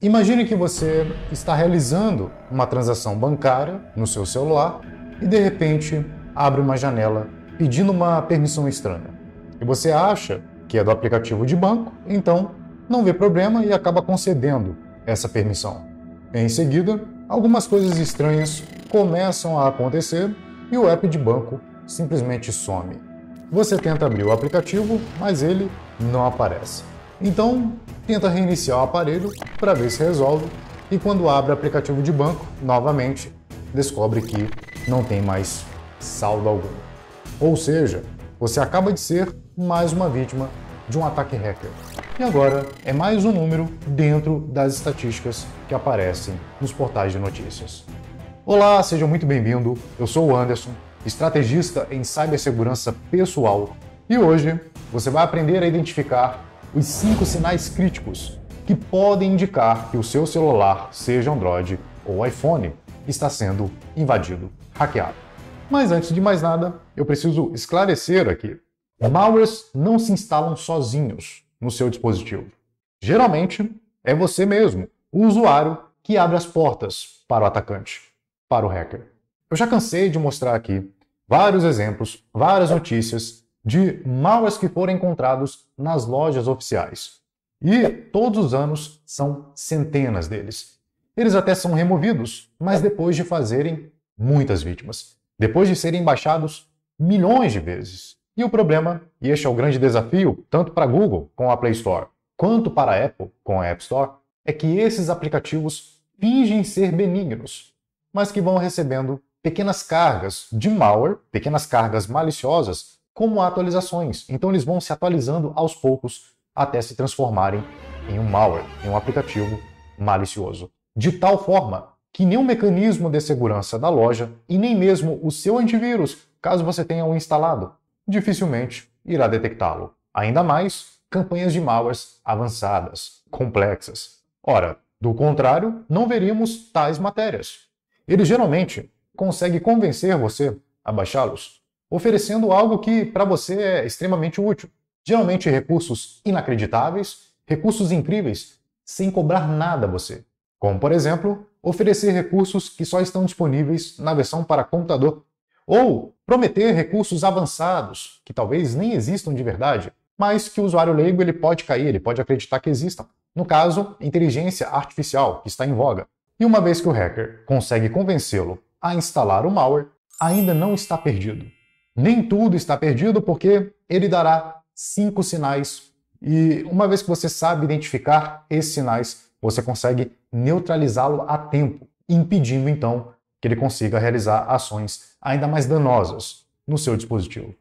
Imagine que você está realizando uma transação bancária no seu celular e de repente abre uma janela pedindo uma permissão estranha. E você acha que é do aplicativo de banco, então não vê problema e acaba concedendo essa permissão. Em seguida, algumas coisas estranhas começam a acontecer e o app de banco simplesmente some. Você tenta abrir o aplicativo, mas ele não aparece. Então, tenta reiniciar o aparelho para ver se resolve e quando abre o aplicativo de banco, novamente, descobre que não tem mais saldo algum. Ou seja, você acaba de ser mais uma vítima de um ataque hacker. E agora é mais um número dentro das estatísticas que aparecem nos portais de notícias. Olá, seja muito bem-vindo. Eu sou o Anderson, estrategista em cibersegurança pessoal, e hoje você vai aprender a identificar os cinco sinais críticos que podem indicar que o seu celular, seja Android ou iPhone, está sendo invadido, hackeado. Mas antes de mais nada, eu preciso esclarecer aqui. Malwares não se instalam sozinhos no seu dispositivo. Geralmente, é você mesmo, o usuário, que abre as portas para o atacante, para o hacker. Eu já cansei de mostrar aqui vários exemplos, várias notícias de malwares que foram encontrados nas lojas oficiais. E todos os anos são centenas deles. Eles até são removidos, mas depois de fazerem muitas vítimas, depois de serem baixados milhões de vezes. E o problema, e este é o grande desafio, tanto para Google com a Play Store, quanto para a Apple com a App Store, é que esses aplicativos fingem ser benignos, mas que vão recebendo pequenas cargas de malware, pequenas cargas maliciosas como atualizações. Então eles vão se atualizando aos poucos até se transformarem em um malware, em um aplicativo malicioso. De tal forma que nenhum mecanismo de segurança da loja e nem mesmo o seu antivírus, caso você tenha o instalado, dificilmente irá detectá-lo. Ainda mais campanhas de malwares avançadas, complexas. Ora, do contrário, não veríamos tais matérias. Ele geralmente consegue convencer você a baixá-los oferecendo algo que para você é extremamente útil. Geralmente recursos inacreditáveis, recursos incríveis, sem cobrar nada a você. Como, por exemplo, oferecer recursos que só estão disponíveis na versão para computador. Ou prometer recursos avançados, que talvez nem existam de verdade, mas que o usuário leigo ele pode cair, ele pode acreditar que existam. No caso, inteligência artificial, que está em voga. E uma vez que o hacker consegue convencê-lo a instalar o malware, ainda não está perdido. Nem tudo está perdido, porque ele dará cinco sinais. E uma vez que você sabe identificar esses sinais, você consegue neutralizá-lo a tempo, impedindo então que ele consiga realizar ações ainda mais danosas no seu dispositivo.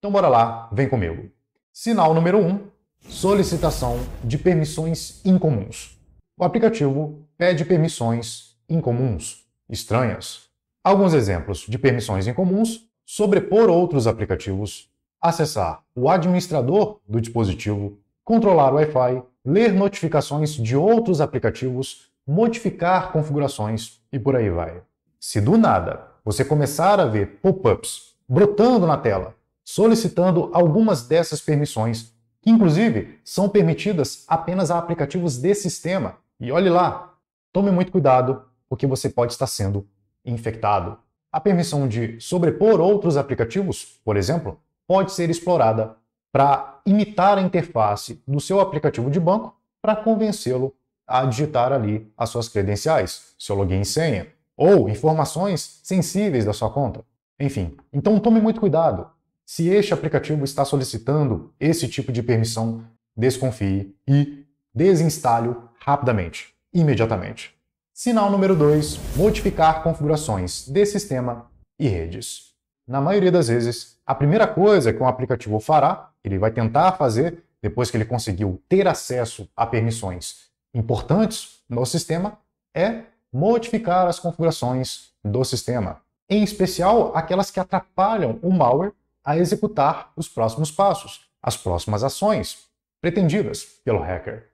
Então bora lá, vem comigo. Sinal número 1: um, solicitação de permissões incomuns. O aplicativo pede permissões incomuns, estranhas. Alguns exemplos de permissões incomuns sobrepor outros aplicativos, acessar o administrador do dispositivo, controlar o Wi-Fi, ler notificações de outros aplicativos, modificar configurações e por aí vai. Se do nada você começar a ver pop-ups brotando na tela, solicitando algumas dessas permissões, que inclusive são permitidas apenas a aplicativos desse sistema, e olhe lá, tome muito cuidado, porque você pode estar sendo infectado. A permissão de sobrepor outros aplicativos, por exemplo, pode ser explorada para imitar a interface do seu aplicativo de banco para convencê-lo a digitar ali as suas credenciais, seu login e senha, ou informações sensíveis da sua conta. Enfim, então tome muito cuidado. Se este aplicativo está solicitando esse tipo de permissão, desconfie e desinstale rapidamente, imediatamente. Sinal número 2: modificar configurações de sistema e redes. Na maioria das vezes, a primeira coisa que um aplicativo fará, ele vai tentar fazer depois que ele conseguiu ter acesso a permissões importantes no sistema, é modificar as configurações do sistema, em especial aquelas que atrapalham o malware a executar os próximos passos, as próximas ações pretendidas pelo hacker.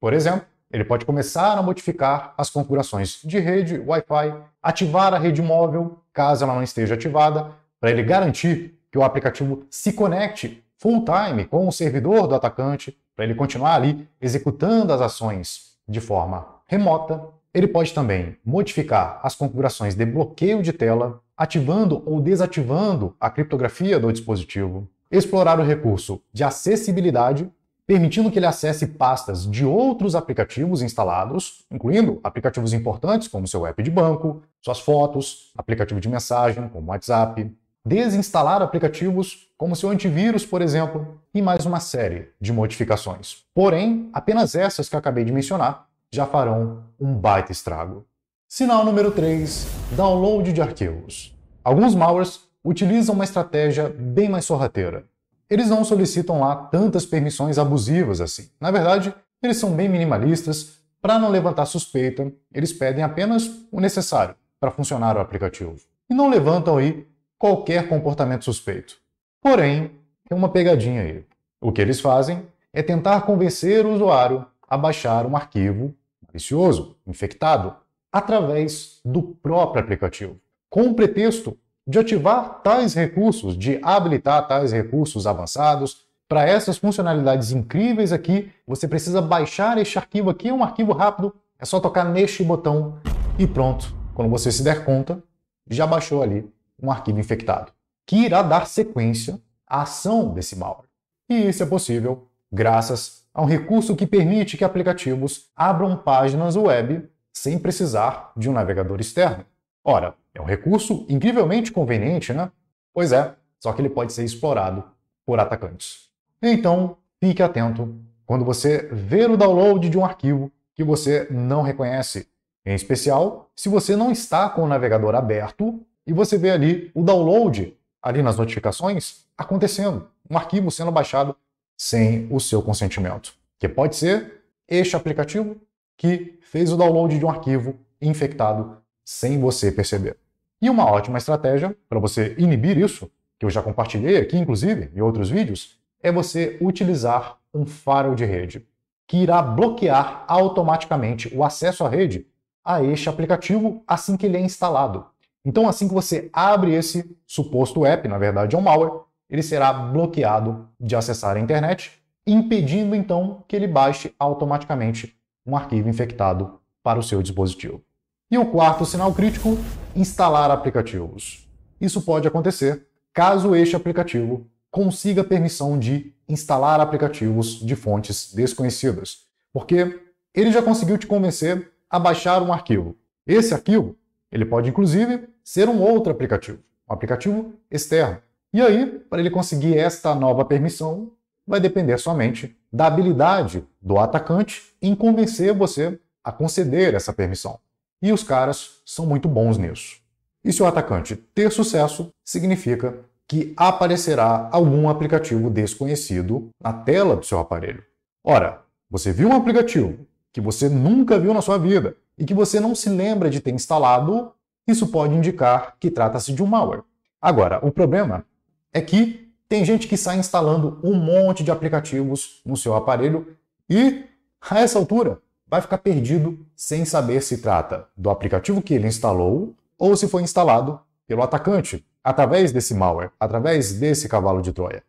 Por exemplo, ele pode começar a modificar as configurações de rede, Wi-Fi, ativar a rede móvel, caso ela não esteja ativada, para ele garantir que o aplicativo se conecte full time com o servidor do atacante, para ele continuar ali executando as ações de forma remota. Ele pode também modificar as configurações de bloqueio de tela, ativando ou desativando a criptografia do dispositivo, explorar o recurso de acessibilidade, permitindo que ele acesse pastas de outros aplicativos instalados, incluindo aplicativos importantes como seu app de banco, suas fotos, aplicativo de mensagem como WhatsApp, desinstalar aplicativos como seu antivírus, por exemplo, e mais uma série de modificações. Porém, apenas essas que acabei de mencionar já farão um baita estrago. Sinal número 3: download de arquivos. Alguns malwares utilizam uma estratégia bem mais sorrateira eles não solicitam lá tantas permissões abusivas assim. Na verdade, eles são bem minimalistas. Para não levantar suspeita, eles pedem apenas o necessário para funcionar o aplicativo e não levantam aí qualquer comportamento suspeito. Porém, tem uma pegadinha aí. O que eles fazem é tentar convencer o usuário a baixar um arquivo malicioso, infectado, através do próprio aplicativo, com o pretexto de ativar tais recursos, de habilitar tais recursos avançados. Para essas funcionalidades incríveis aqui, você precisa baixar este arquivo aqui, é um arquivo rápido, é só tocar neste botão e pronto. Quando você se der conta, já baixou ali um arquivo infectado, que irá dar sequência à ação desse malware. E isso é possível graças a um recurso que permite que aplicativos abram páginas web sem precisar de um navegador externo. Ora, é um recurso incrivelmente conveniente, né? Pois é, só que ele pode ser explorado por atacantes. Então, fique atento quando você ver o download de um arquivo que você não reconhece, em especial se você não está com o navegador aberto e você vê ali o download ali nas notificações acontecendo, um arquivo sendo baixado sem o seu consentimento, que pode ser este aplicativo que fez o download de um arquivo infectado sem você perceber. E uma ótima estratégia para você inibir isso, que eu já compartilhei aqui, inclusive, em outros vídeos, é você utilizar um firewall de rede, que irá bloquear automaticamente o acesso à rede a este aplicativo assim que ele é instalado. Então, assim que você abre esse suposto app, na verdade é um malware, ele será bloqueado de acessar a internet, impedindo então que ele baixe automaticamente um arquivo infectado para o seu dispositivo. E o quarto sinal crítico, instalar aplicativos. Isso pode acontecer caso este aplicativo consiga permissão de instalar aplicativos de fontes desconhecidas, porque ele já conseguiu te convencer a baixar um arquivo. Esse arquivo, ele pode inclusive ser um outro aplicativo, um aplicativo externo. E aí, para ele conseguir esta nova permissão, vai depender somente da habilidade do atacante em convencer você a conceder essa permissão. E os caras são muito bons nisso. E se o atacante ter sucesso, significa que aparecerá algum aplicativo desconhecido na tela do seu aparelho. Ora, você viu um aplicativo que você nunca viu na sua vida e que você não se lembra de ter instalado, isso pode indicar que trata-se de um malware. Agora, o problema é que tem gente que sai instalando um monte de aplicativos no seu aparelho e, a essa altura, vai ficar perdido sem saber se trata do aplicativo que ele instalou ou se foi instalado pelo atacante, através desse malware, através desse cavalo de Troia.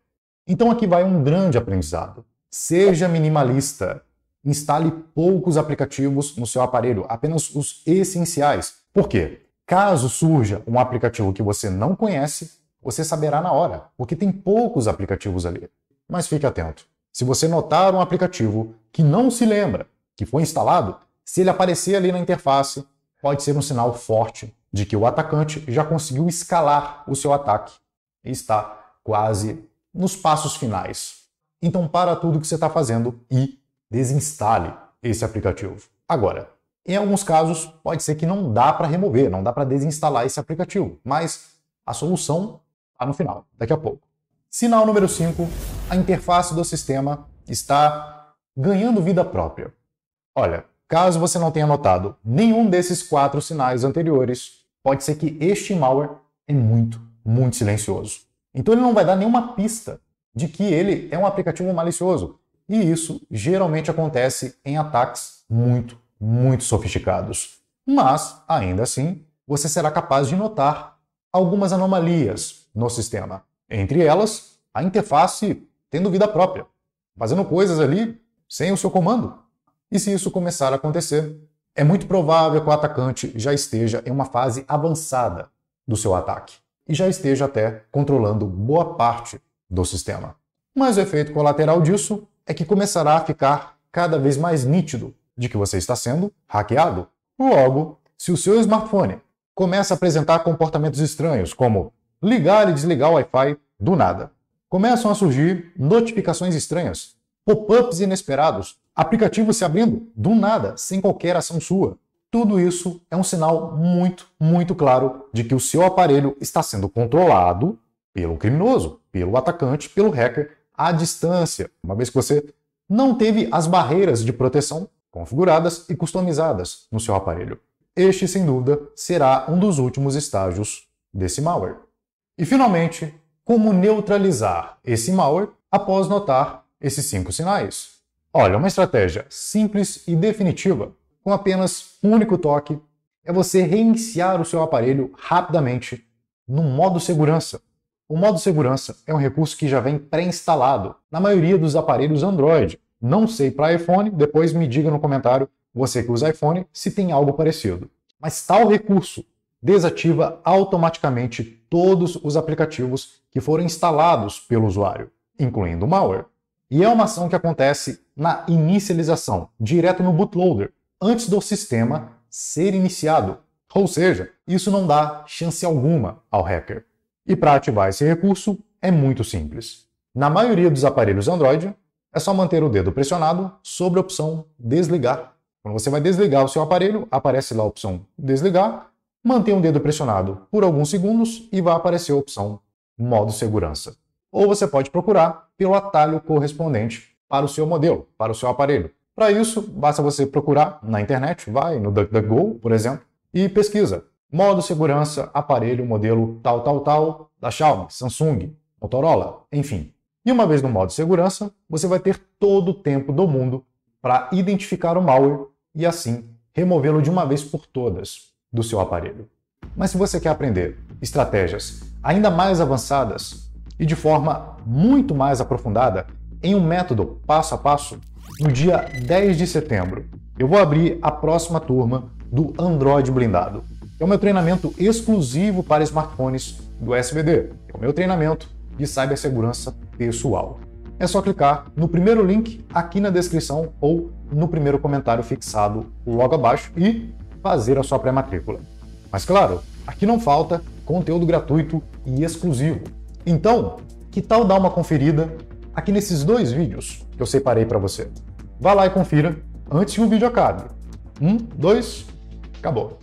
Então aqui vai um grande aprendizado. Seja minimalista. Instale poucos aplicativos no seu aparelho, apenas os essenciais. Por quê? Caso surja um aplicativo que você não conhece, você saberá na hora, porque tem poucos aplicativos ali. Mas fique atento. Se você notar um aplicativo que não se lembra que foi instalado, se ele aparecer ali na interface, pode ser um sinal forte de que o atacante já conseguiu escalar o seu ataque e está quase nos passos finais. Então, para tudo que você está fazendo e desinstale esse aplicativo. Agora, em alguns casos, pode ser que não dá para remover, não dá para desinstalar esse aplicativo, mas a solução está no final, daqui a pouco. Sinal número 5, a interface do sistema está ganhando vida própria. Olha, caso você não tenha notado nenhum desses quatro sinais anteriores, pode ser que este malware é muito, muito silencioso. Então ele não vai dar nenhuma pista de que ele é um aplicativo malicioso. E isso geralmente acontece em ataques muito, muito sofisticados. Mas, ainda assim, você será capaz de notar algumas anomalias no sistema. Entre elas, a interface tendo vida própria, fazendo coisas ali sem o seu comando. E se isso começar a acontecer, é muito provável que o atacante já esteja em uma fase avançada do seu ataque e já esteja até controlando boa parte do sistema. Mas o efeito colateral disso é que começará a ficar cada vez mais nítido de que você está sendo hackeado. Logo, se o seu smartphone começa a apresentar comportamentos estranhos, como ligar e desligar o Wi-Fi do nada, começam a surgir notificações estranhas, pop-ups inesperados aplicativo se abrindo do nada, sem qualquer ação sua. Tudo isso é um sinal muito, muito claro de que o seu aparelho está sendo controlado pelo criminoso, pelo atacante, pelo hacker à distância, uma vez que você não teve as barreiras de proteção configuradas e customizadas no seu aparelho. Este, sem dúvida, será um dos últimos estágios desse malware. E finalmente, como neutralizar esse malware após notar esses cinco sinais? Olha, uma estratégia simples e definitiva, com apenas um único toque, é você reiniciar o seu aparelho rapidamente no modo segurança. O modo segurança é um recurso que já vem pré-instalado na maioria dos aparelhos Android. Não sei para iPhone, depois me diga no comentário, você que usa iPhone, se tem algo parecido. Mas tal recurso desativa automaticamente todos os aplicativos que foram instalados pelo usuário, incluindo malware. E é uma ação que acontece na inicialização, direto no bootloader, antes do sistema ser iniciado. Ou seja, isso não dá chance alguma ao hacker. E para ativar esse recurso é muito simples. Na maioria dos aparelhos Android, é só manter o dedo pressionado sobre a opção desligar. Quando você vai desligar o seu aparelho, aparece lá a opção desligar, mantenha o dedo pressionado por alguns segundos e vai aparecer a opção modo segurança ou você pode procurar pelo atalho correspondente para o seu modelo, para o seu aparelho. Para isso, basta você procurar na internet, vai no DuckDuckGo, por exemplo, e pesquisa modo segurança, aparelho, modelo tal, tal, tal, da Xiaomi, Samsung, Motorola, enfim. E uma vez no modo segurança, você vai ter todo o tempo do mundo para identificar o malware e assim removê-lo de uma vez por todas do seu aparelho. Mas se você quer aprender estratégias ainda mais avançadas e de forma muito mais aprofundada em um método passo a passo no dia 10 de setembro. Eu vou abrir a próxima turma do Android Blindado. É o meu treinamento exclusivo para smartphones do SBD. É o meu treinamento de cibersegurança pessoal. É só clicar no primeiro link aqui na descrição ou no primeiro comentário fixado logo abaixo e fazer a sua pré-matrícula. Mas claro, aqui não falta conteúdo gratuito e exclusivo. Então, que tal dar uma conferida aqui nesses dois vídeos que eu separei para você? Vá lá e confira antes que o vídeo acabe. Um, dois, acabou.